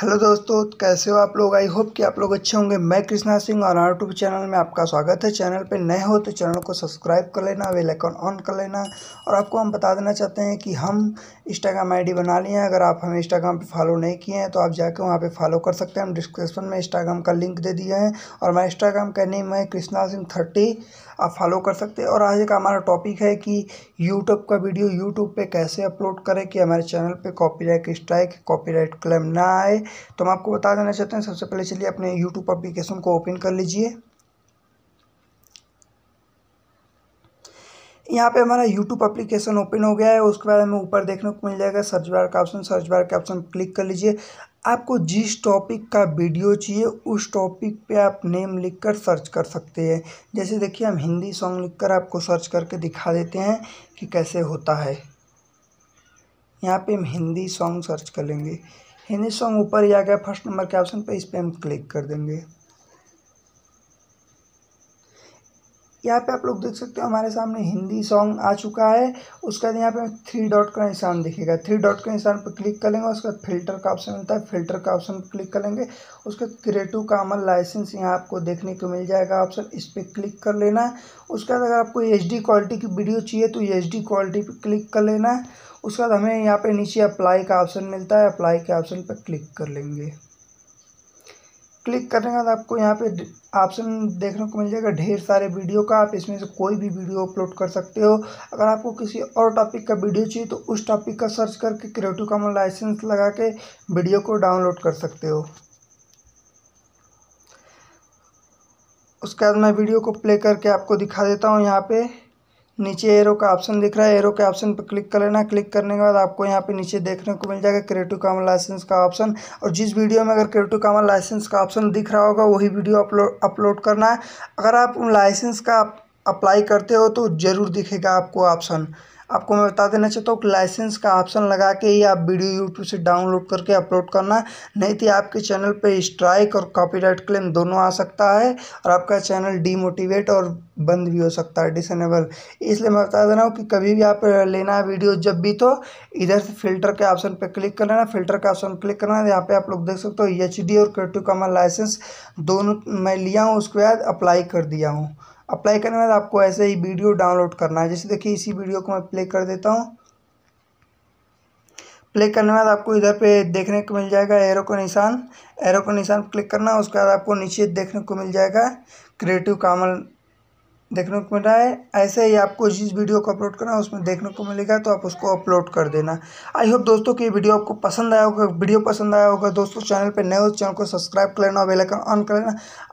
hello दोस्तों कैसे हो आप लोग आई होप कि आप लोग अच्छे होंगे मैं कृष्णा सिंह और आर टूब चैनल में आपका स्वागत है चैनल पे नए हो तो चैनल को सब्सक्राइब कर लेना बेल आइकन ऑन कर लेना और आपको हम बता देना चाहते हैं कि हम इंस्टाग्राम आईडी बना लिए हैं अगर आप हमें इंस्टाग्राम पे फॉलो नहीं किए हैं तो आप जाकर वहाँ पर फॉलो कर सकते हैं हम डिस्क्रिप्शन में इंस्टाग्राम का लिंक दे दिए हैं और मैं इंस्टाग्राम का नेम है कृष्णा सिंह थर्टी आप फॉलो कर सकते हैं और आज का हमारा टॉपिक है कि यूट्यूब का वीडियो यूट्यूब पर कैसे अपलोड करें कि हमारे चैनल पर कॉपी स्ट्राइक कॉपी क्लेम ना आए तो हम आपको बता देना चाहते हैं सबसे पहले चलिए अपने यूट्यूब अप्लीकेशन को ओपन कर लीजिए यहाँ पे हमारा YouTube एप्लीकेशन ओपन हो गया है उसके बाद हमें ऊपर देखने को मिल जाएगा सर्च बार का ऑप्शन सर्च बार का ऑप्शन क्लिक कर लीजिए आपको जिस टॉपिक का वीडियो चाहिए उस टॉपिक पे आप नेम लिखकर सर्च कर सकते हैं जैसे देखिए हम हिंदी सॉन्ग लिखकर आपको सर्च करके दिखा देते हैं कि कैसे होता है यहाँ पे हम हिंदी सॉन्ग सर्च कर लेंगे हिंदी सॉन्ग ऊपर ही आ गया फर्स्ट नंबर के ऑप्शन पे इस पर हम क्लिक कर देंगे यहाँ पे आप लोग देख सकते हो हमारे सामने हिंदी सॉन्ग आ चुका है उसके बाद यहाँ पे थ्री डॉट का निशान दिखेगा थ्री डॉट के निशान पर क्लिक कर लेंगे उसके बाद फिल्टर का ऑप्शन मिलता है फिल्टर का ऑप्शन पर क्लिक कर लेंगे उसके बाद क्रिएटिव कामन लाइसेंस यहाँ आपको देखने को मिल जाएगा ऑप्शन इस पर क्लिक कर लेना उसके बाद अगर आपको एच क्वालिटी की वीडियो चाहिए तो एच क्वालिटी पर क्लिक कर लेना उसके बाद हमें यहाँ पे नीचे अप्लाई का ऑप्शन मिलता है अप्लाई के ऑप्शन पर क्लिक कर लेंगे क्लिक करने के बाद आपको यहाँ पे ऑप्शन देखने को मिल जाएगा ढेर सारे वीडियो का आप इसमें से कोई भी वीडियो अपलोड कर सकते हो अगर आपको किसी और टॉपिक का वीडियो चाहिए तो उस टॉपिक का सर्च करके क्रिएटिव कॉमन लाइसेंस लगा के वीडियो को डाउनलोड कर सकते हो उसके बाद मैं वीडियो को प्ले करके आपको दिखा देता हूँ यहाँ पर नीचे एरो का ऑप्शन दिख रहा है एरो के ऑप्शन पर क्लिक कर लेना क्लिक करने के बाद आपको यहाँ पे नीचे देखने को मिल जाएगा क्रिएटिव कॉमन लाइसेंस का ऑप्शन और जिस वीडियो में अगर क्रिएटिव कॉमन लाइसेंस का ऑप्शन दिख रहा होगा वही वीडियो अपलोड अपलोड करना है अगर आप उन लाइसेंस का अप्लाई करते हो तो ज़रूर दिखेगा आपको ऑप्शन आपको मैं बता देना चाहता हूँ कि लाइसेंस का ऑप्शन लगा के ही आप वीडियो यूट्यूब से डाउनलोड करके अपलोड करना नहीं तो आपके चैनल पर स्ट्राइक और कॉपीराइट क्लेम दोनों आ सकता है और आपका चैनल डीमोटिवेट और बंद भी हो सकता है डिसनेबल इसलिए मैं बता देना हूँ कि कभी भी आप लेना है वीडियो जब भी तो इधर से फिल्टर के ऑप्शन पर क्लिक कर लेना फिल्टर का ऑप्शन क्लिक करना यहाँ पर आप लोग देख सकते हो एच और क्रिएटिव कॉमन लाइसेंस दोनों मैं लिया हूँ उसके बाद अप्लाई कर दिया हूँ अप्लाई करने के बाद आपको ऐसे ही वीडियो डाउनलोड करना है जैसे देखिए इसी वीडियो को मैं प्ले कर देता हूँ प्ले करने के बाद आपको इधर पे देखने को मिल जाएगा एरो का निशान एरो का निशान क्लिक करना है उसके बाद आपको नीचे देखने को मिल जाएगा क्रिएटिव कामल देखने को मिल रहा है ऐसे ही आपको जिस वीडियो को अपलोड करना है उसमें देखने को मिलेगा तो आप उसको अपलोड कर देना आई होप दोस्तों कि वीडियो आपको पसंद आया होगा वीडियो पसंद आया होगा दोस्तों चैनल पर नए हो तो चैनल को सब्सक्राइब कर लेना बेलाइकन ऑन कर लेना